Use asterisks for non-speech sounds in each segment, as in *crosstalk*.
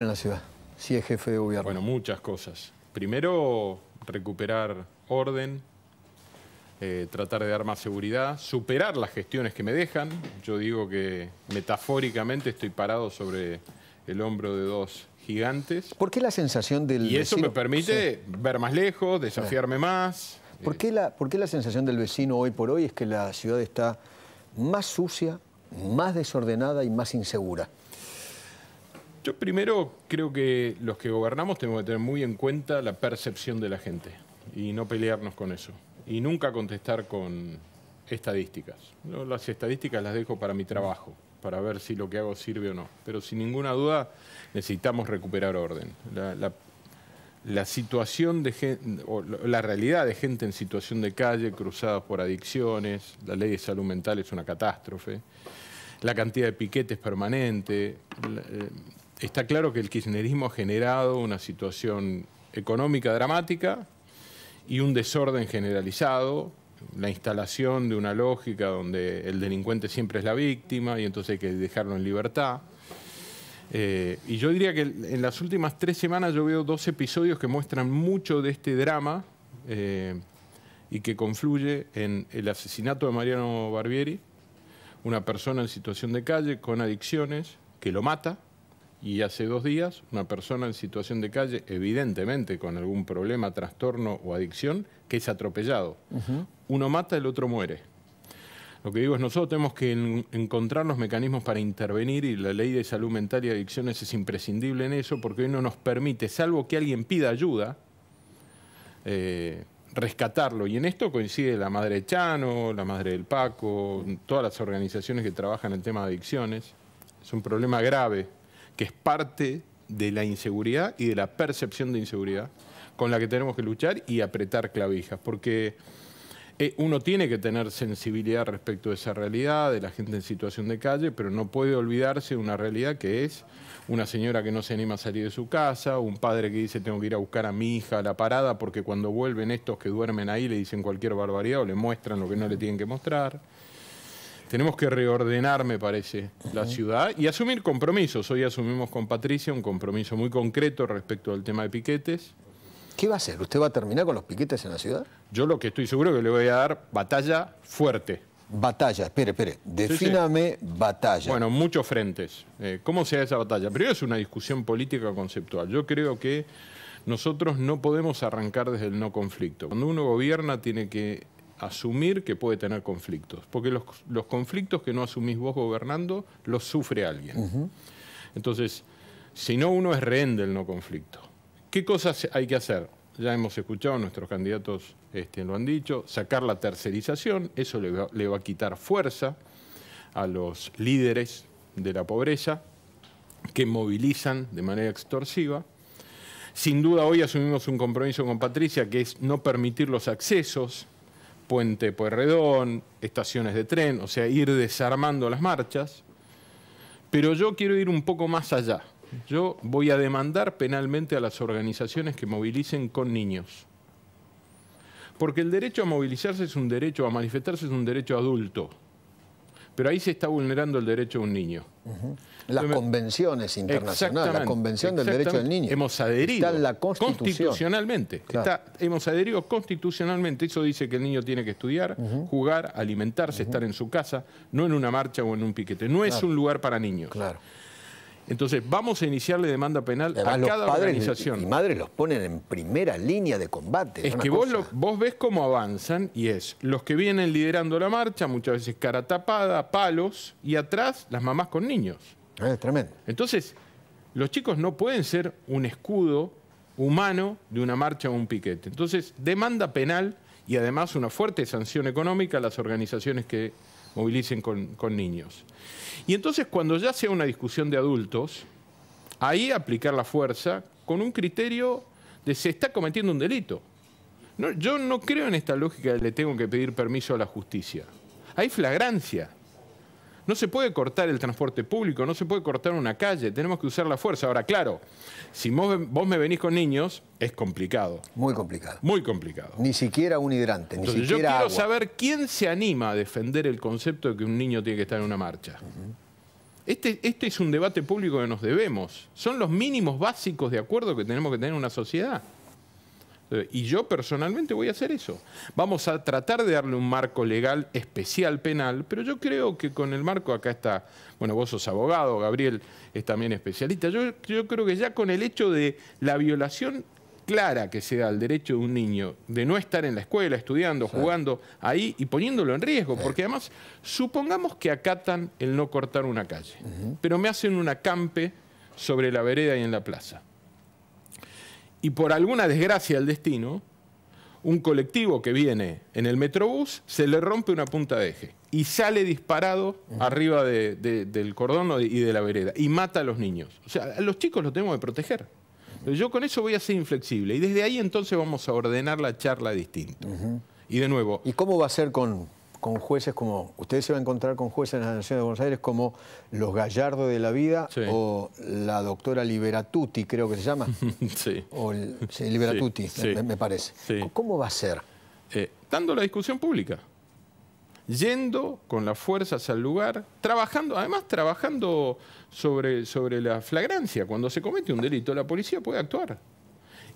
en la ciudad, si es jefe de gobierno? Bueno, muchas cosas. Primero, recuperar orden, eh, tratar de dar más seguridad, superar las gestiones que me dejan. Yo digo que metafóricamente estoy parado sobre el hombro de dos gigantes. ¿Por qué la sensación del Y eso me permite ver más lejos, desafiarme más. Eh, ¿Por qué la sensación del vecino hoy por hoy es que la ciudad está más sucia, más desordenada y más insegura? Yo primero creo que los que gobernamos tenemos que tener muy en cuenta la percepción de la gente y no pelearnos con eso. Y nunca contestar con estadísticas. No, las estadísticas las dejo para mi trabajo, para ver si lo que hago sirve o no. Pero sin ninguna duda necesitamos recuperar orden. La, situación de o la realidad de gente en situación de calle, cruzada por adicciones, la ley de salud mental es una catástrofe, la cantidad de piquetes permanente. Eh, está claro que el kirchnerismo ha generado una situación económica dramática y un desorden generalizado, la instalación de una lógica donde el delincuente siempre es la víctima y entonces hay que dejarlo en libertad. Eh, y yo diría que en las últimas tres semanas yo veo dos episodios que muestran mucho de este drama eh, y que confluye en el asesinato de Mariano Barbieri, una persona en situación de calle con adicciones que lo mata y hace dos días, una persona en situación de calle, evidentemente con algún problema, trastorno o adicción, que es atropellado. Uno mata, el otro muere. Lo que digo es, nosotros tenemos que encontrar los mecanismos para intervenir y la ley de salud mental y adicciones es imprescindible en eso porque hoy no nos permite, salvo que alguien pida ayuda, eh, rescatarlo. Y en esto coincide la madre Chano, la madre del Paco, todas las organizaciones que trabajan en el tema de adicciones. Es un problema grave que es parte de la inseguridad y de la percepción de inseguridad con la que tenemos que luchar y apretar clavijas, porque eh, uno tiene que tener sensibilidad respecto de esa realidad, de la gente en situación de calle, pero no puede olvidarse de una realidad que es una señora que no se anima a salir de su casa, un padre que dice tengo que ir a buscar a mi hija a la parada porque cuando vuelven estos que duermen ahí le dicen cualquier barbaridad o le muestran lo que no le tienen que mostrar. Tenemos que reordenar, me parece, la ciudad y asumir compromisos. Hoy asumimos con Patricia un compromiso muy concreto respecto al tema de piquetes. ¿Qué va a hacer? ¿Usted va a terminar con los piquetes en la ciudad? Yo lo que estoy seguro es que le voy a dar batalla fuerte. Batalla, espere, espere, defíname batalla. Bueno, muchos frentes. Eh, ¿Cómo se esa batalla? Primero es una discusión política conceptual. Yo creo que nosotros no podemos arrancar desde el no conflicto. Cuando uno gobierna tiene que asumir que puede tener conflictos, porque los, conflictos que no asumís vos gobernando los sufre alguien. Entonces, si no, uno es rehén del no conflicto. ¿Qué cosas hay que hacer? Ya hemos escuchado, nuestros candidatos este, lo han dicho, sacar la tercerización, eso le le va a quitar fuerza a los líderes de la pobreza que movilizan de manera extorsiva. Sin duda hoy asumimos un compromiso con Patricia que es no permitir los accesos Puente Pueyrredón, estaciones de tren, o sea, ir desarmando las marchas. Pero yo quiero ir un poco más allá. Yo voy a demandar penalmente a las organizaciones que movilicen con niños. Porque el derecho a movilizarse es un derecho, a manifestarse es un derecho adulto. Pero ahí se está vulnerando el derecho de un niño. Las convenciones internacionales, la Convención del Derecho del Niño. Hemos adherido. Constitucionalmente. hemos adherido constitucionalmente. Eso dice que el niño tiene que estudiar, jugar, alimentarse, estar en su casa, no en una marcha o en un piquete. No es un lugar para niños. Claro. Entonces, vamos a iniciarle demanda penal a cada los padres organización. Y madres los ponen en primera línea de combate. Es que vos, vos, ves cómo avanzan y es los que vienen liderando la marcha, muchas veces cara tapada, palos, y atrás las mamás con niños. Ah, es tremendo. Entonces, los chicos no pueden ser un escudo humano de una marcha o un piquete. Entonces, demanda penal y además una fuerte sanción económica a las organizaciones que movilicen con, con niños. Y entonces cuando ya sea una discusión de adultos, ahí aplicar la fuerza con un criterio de se está cometiendo un delito. No, yo no creo en esta lógica de le tengo que pedir permiso a la justicia. Hay flagrancia. No se puede cortar el transporte público, no se puede cortar una calle, tenemos que usar la fuerza. Ahora, claro, si vos, me venís con niños, es complicado. Muy complicado. Muy complicado. Ni siquiera un hidrante, ni siquiera Yo quiero saber quién se anima a defender el concepto de que un niño tiene que estar en una marcha. Este, este, es un debate público que nos debemos. Son los mínimos básicos de acuerdo que tenemos que tener en una sociedad. Eh, y yo personalmente voy a hacer eso. Vamos a tratar de darle un marco legal especial penal, pero yo creo que con el marco, acá está, bueno, vos sos abogado, Gabriel es también especialista, yo, creo que ya con el hecho de la violación clara que se da al derecho de un niño de no estar en la escuela, estudiando, jugando ahí y poniéndolo en riesgo, porque además supongamos que acatan el no cortar una calle, pero me hacen un acampe sobre la vereda y en la plaza y por alguna desgracia del destino, un colectivo que viene en el Metrobús se le rompe una punta de eje y sale disparado arriba del cordón y de la vereda y mata a los niños. O sea, a los chicos los tenemos que proteger. Yo con eso voy a ser inflexible y desde ahí entonces vamos a ordenar la charla distinto. Y de nuevo. ¿Y cómo va a ser con, con jueces como, ustedes se va a encontrar con jueces en la Nación de Buenos Aires como los Gallardo de la vida o la doctora Liberatuti, creo que se llama. *laughs* sí. O Liberatuti, me, parece. ¿Cómo va a ser? Eh, dando la discusión pública, yendo con las fuerzas al lugar, trabajando, además trabajando sobre, sobre la flagrancia. Cuando se comete un delito, la policía puede actuar.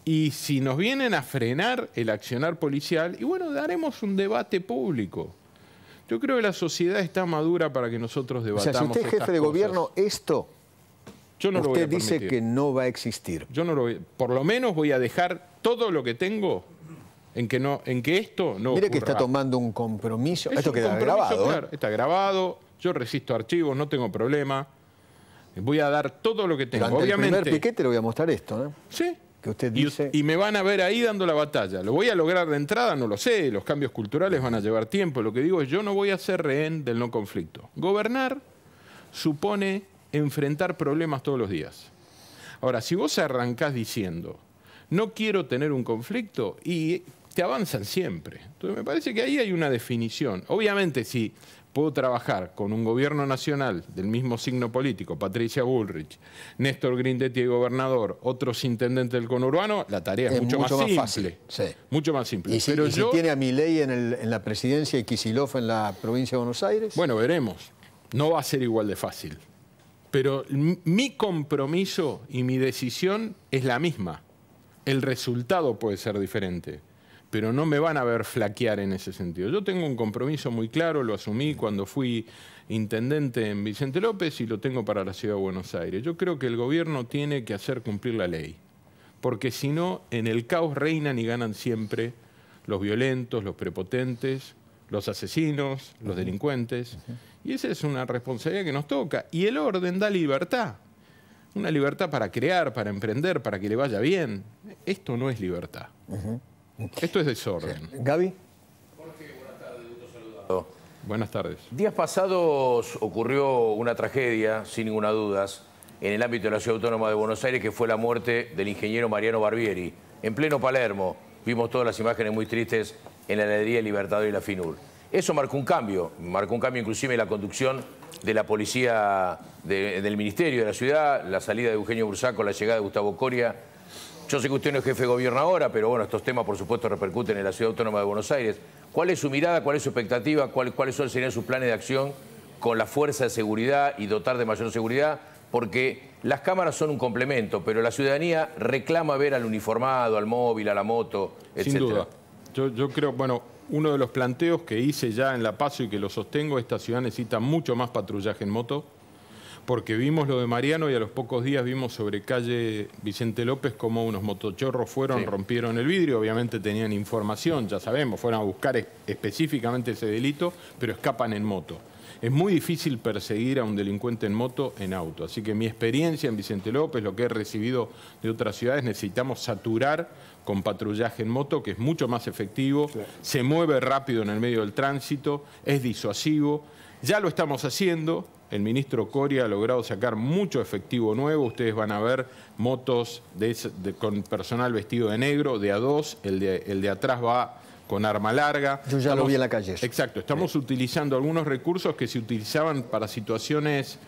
Y si nos vienen a frenar el accionar policial, y bueno, daremos un debate público yo creo que la sociedad está madura para que nosotros debatamos. O sea, si usted es jefe de gobierno, esto yo no usted lo voy a dice que no va a existir. Yo no lo voy, por lo menos voy a dejar todo lo que tengo en que no, en que esto no. Mire que está tomando un compromiso. esto queda grabado. ¿eh? está grabado. Yo resisto archivos, no tengo problema. Voy a dar todo lo que tengo. Durante Obviamente. El primer piquete le voy a mostrar esto, ¿no? ¿eh? Sí usted dice. Y, me van a ver ahí dando la batalla. ¿Lo voy a lograr de entrada? No lo sé. Los cambios culturales van a llevar tiempo. Lo que digo es, yo no voy a ser rehén del no conflicto. Gobernar supone enfrentar problemas todos los días. Ahora, si vos arrancás diciendo, no quiero tener un conflicto, y te avanzan siempre. Entonces me parece que ahí hay una definición. Obviamente, si puedo trabajar con un gobierno nacional del mismo signo político, Patricia Bullrich, Néstor Grindetti de gobernador, otros intendentes del conurbano, la tarea es, mucho, más, Fácil, Mucho más simple. ¿Y si, Pero tiene a mi ley en la presidencia y Kisilov en la provincia de Buenos Aires? Bueno, veremos. No va a ser igual de fácil. Pero mi compromiso y mi decisión es la misma. El resultado puede ser diferente pero no me van a ver flaquear en ese sentido. Yo tengo un compromiso muy claro, lo asumí cuando fui intendente en Vicente López y lo tengo para la Ciudad de Buenos Aires. Yo creo que el gobierno tiene que hacer cumplir la ley, porque si no, en el caos reinan y ganan siempre los violentos, los prepotentes, los asesinos, los delincuentes. Y esa es una responsabilidad que nos toca. Y el orden da libertad. Una libertad para crear, para emprender, para que le vaya bien. Esto no es libertad. Esto es desorden. Gaby. Jorge, buenas tardes, saludado. Buenas tardes. Días pasados ocurrió una tragedia, sin ninguna duda, en el ámbito de la Ciudad Autónoma de Buenos Aires, que fue la muerte del ingeniero Mariano Barbieri, en pleno Palermo. Vimos todas las imágenes muy tristes en la heladería Libertador y la FINUR. Eso marcó un cambio, marcó un cambio inclusive en la conducción de la policía del Ministerio de la Ciudad, la salida de Eugenio Bursaco, la llegada de Gustavo Coria yo sé que usted no es jefe de gobierno ahora, pero bueno, estos temas por supuesto repercuten en la Ciudad Autónoma de Buenos Aires. ¿Cuál es su mirada, cuál es su expectativa, cuáles son serían sus planes de acción con la fuerza de seguridad y dotar de mayor seguridad? Porque las cámaras son un complemento, pero la ciudadanía reclama ver al uniformado, al móvil, a la moto, etc. Yo, yo creo, bueno, uno de los planteos que hice ya en La Paz y que lo sostengo, esta ciudad necesita mucho más patrullaje en moto porque vimos lo de Mariano y a los pocos días vimos sobre calle Vicente López cómo unos motochorros fueron, rompieron el vidrio, obviamente tenían información, ya sabemos, fueron a buscar específicamente ese delito, pero escapan en moto. Es muy difícil perseguir a un delincuente en moto en auto, así que mi experiencia en Vicente López, lo que he recibido de otras ciudades, necesitamos saturar con patrullaje en moto, que es mucho más efectivo, se mueve rápido en el medio del tránsito, es disuasivo, ya lo estamos haciendo, el ministro Coria ha logrado sacar mucho efectivo nuevo. Ustedes van a ver motos con personal vestido de negro, de a 2 el de, atrás va con arma larga. Yo ya lo vi en la calle. Exacto, estamos utilizando algunos recursos que se utilizaban para situaciones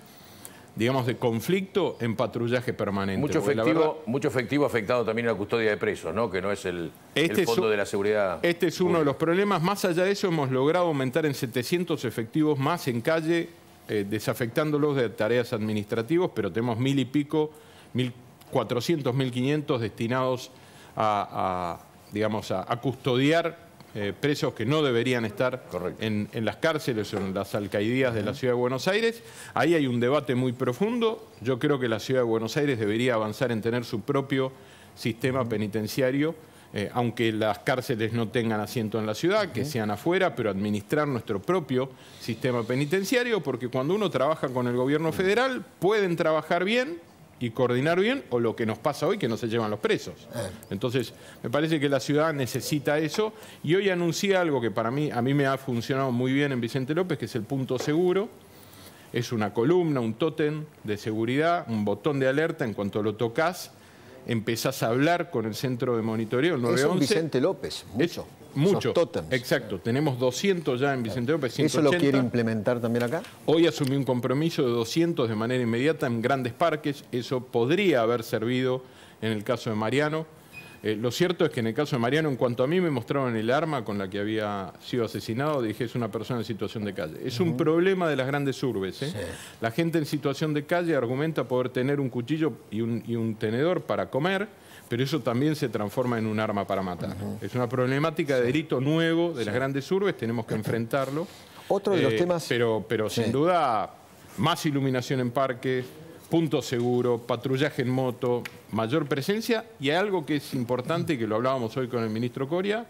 digamos, de conflicto en patrullaje permanente. Mucho efectivo, afectado también a la custodia de presos, ¿no? que no es el, este fondo de la seguridad. Este es uno de los problemas. Más allá de eso, hemos logrado aumentar en 700 efectivos más en calle eh, desafectándolos de tareas administrativas, pero tenemos mil y pico, mil 1.500 destinados a, digamos, a, custodiar eh, presos que no deberían estar en, en, las cárceles o en las alcaidías de la Ciudad de Buenos Aires. Ahí hay un debate muy profundo. Yo creo que la Ciudad de Buenos Aires debería avanzar en tener su propio sistema penitenciario eh, aunque las cárceles no tengan asiento en la ciudad, que sean afuera, pero administrar nuestro propio sistema penitenciario, porque cuando uno trabaja con el gobierno federal, pueden trabajar bien y coordinar bien, o lo que nos pasa hoy, que no se llevan los presos. Eh. Entonces, me parece que la ciudad necesita eso, y hoy anuncié algo que para mí, a mí me ha funcionado muy bien en Vicente López, que es el punto seguro, es una columna, un tótem de seguridad, un botón de alerta en cuanto lo tocas, empezás a hablar con el centro de monitoreo, el 911. Es un Vicente López, mucho. mucho, exacto. Tenemos 200 ya en Vicente López, 180. ¿Eso lo quiere implementar también acá? Hoy asumí un compromiso de 200 de manera inmediata en grandes parques. Eso podría haber servido en el caso de Mariano. Eh, lo cierto es que en el caso de Mariano, en cuanto a mí me mostraron el arma con la que había sido asesinado, dije es una persona en situación de calle. Es un problema de las grandes urbes. ¿eh? La gente en situación de calle argumenta poder tener un cuchillo y un, tenedor para comer, pero eso también se transforma en un arma para matar. Es una problemática de delito nuevo de las grandes urbes, tenemos que enfrentarlo. Otro de los eh, temas... Pero, pero sin duda, más iluminación en parques, punto seguro, patrullaje en moto, mayor presencia y hay algo que es importante, que lo hablábamos hoy con el ministro Coria,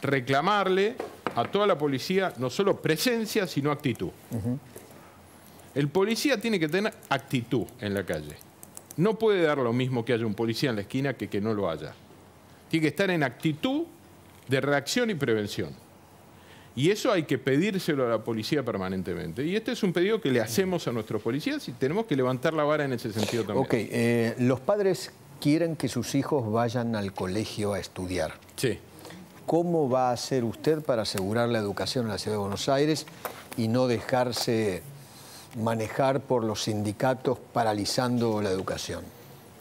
reclamarle a toda la policía no solo presencia, sino actitud. El policía tiene que tener actitud en la calle. No puede dar lo mismo que haya un policía en la esquina que que no lo haya. Tiene que estar en actitud de reacción y prevención. Y eso hay que pedírselo a la policía permanentemente. Y este es un pedido que le hacemos a nuestros policías y tenemos que levantar la vara en ese sentido también. Ok, eh, los padres quieren que sus hijos vayan al colegio a estudiar. Sí. ¿Cómo va a hacer usted para asegurar la educación en la ciudad de Buenos Aires y no dejarse manejar por los sindicatos paralizando la educación?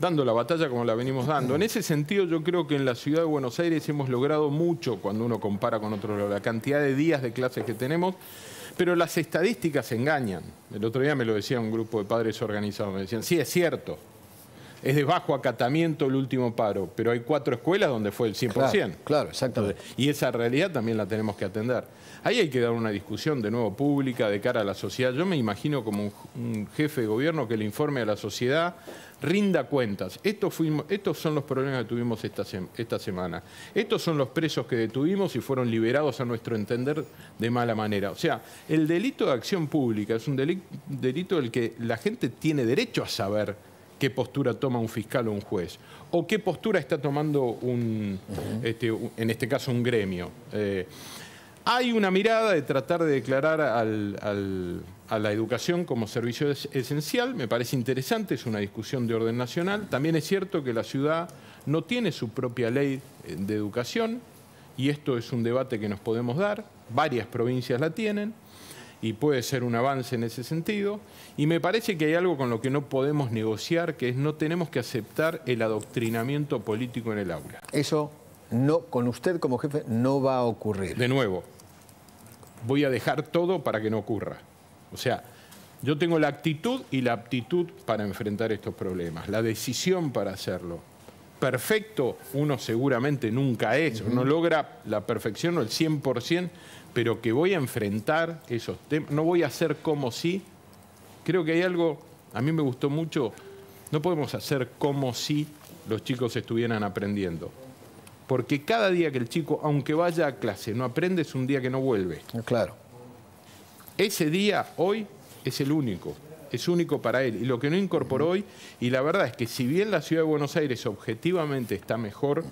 dando la batalla como la venimos dando. En ese sentido yo creo que en la ciudad de Buenos Aires hemos logrado mucho cuando uno compara con otros, la cantidad de días de clases que tenemos, pero las estadísticas engañan. El otro día me lo decía un grupo de padres organizados, me decían, sí, es cierto, es de bajo acatamiento el último paro, pero hay cuatro escuelas donde fue el 100%. Claro, exactamente. Y esa realidad también la tenemos que atender. Ahí hay que dar una discusión de nuevo pública de cara a la sociedad. Yo me imagino como un, jefe de gobierno que le informe a la sociedad, rinda cuentas. Estos, estos son los problemas que tuvimos esta semana. Estos son los presos que detuvimos y fueron liberados a nuestro entender de mala manera. O sea, el delito de acción pública es un delito del que la gente tiene derecho a saber qué postura toma un fiscal o un juez, o qué postura está tomando un, este, en este caso, un gremio. Eh, hay una mirada de tratar de declarar a la educación como servicio esencial, me parece interesante, es una discusión de orden nacional. También es cierto que la ciudad no tiene su propia ley eh, de educación, y esto es un debate que nos podemos dar, varias provincias la tienen y puede ser un avance en ese sentido. Y me parece que hay algo con lo que no podemos negociar, que es no tenemos que aceptar el adoctrinamiento político en el aula. Eso no, con usted como jefe no va a ocurrir. De nuevo, voy a dejar todo para que no ocurra. O sea, yo tengo la actitud y la aptitud para enfrentar estos problemas, la decisión para hacerlo. Perfecto, uno seguramente nunca es, no logra la perfección o el 100% pero que voy a enfrentar esos temas, no voy a hacer como si. Creo que hay algo, a mí me gustó mucho, no podemos hacer como si los chicos estuvieran aprendiendo. Porque cada día que el chico, aunque vaya a clase, no aprende, es un día que no vuelve. Ah, claro. Ese día, hoy, es el único. Es único para él. Y lo que no incorporó hoy, y la verdad es que si bien la ciudad de Buenos Aires objetivamente está mejor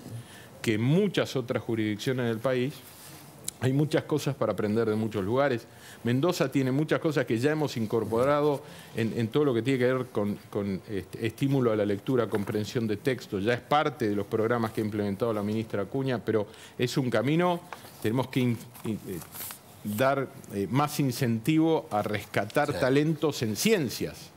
que muchas otras jurisdicciones del país, hay muchas cosas para aprender de muchos lugares. Mendoza tiene muchas cosas que ya hemos incorporado en, todo lo que tiene que ver con, este, estímulo a la lectura, comprensión de texto. Ya es parte de los programas que ha implementado la ministra Acuña, pero es un camino. Tenemos que eh, dar eh, más incentivo a rescatar talentos en ciencias.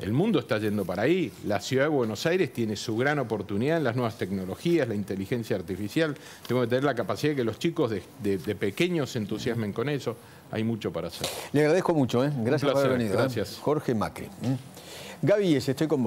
El mundo está yendo para ahí. La ciudad de Buenos Aires tiene su gran oportunidad en las nuevas tecnologías, la inteligencia artificial. Tengo que tener la capacidad de que los chicos de, pequeños se entusiasmen con eso. Hay mucho para hacer. Le agradezco mucho. ¿eh? Gracias por haber venido. ¿eh? Gracias. Jorge Macri. Gaby, estoy con vos.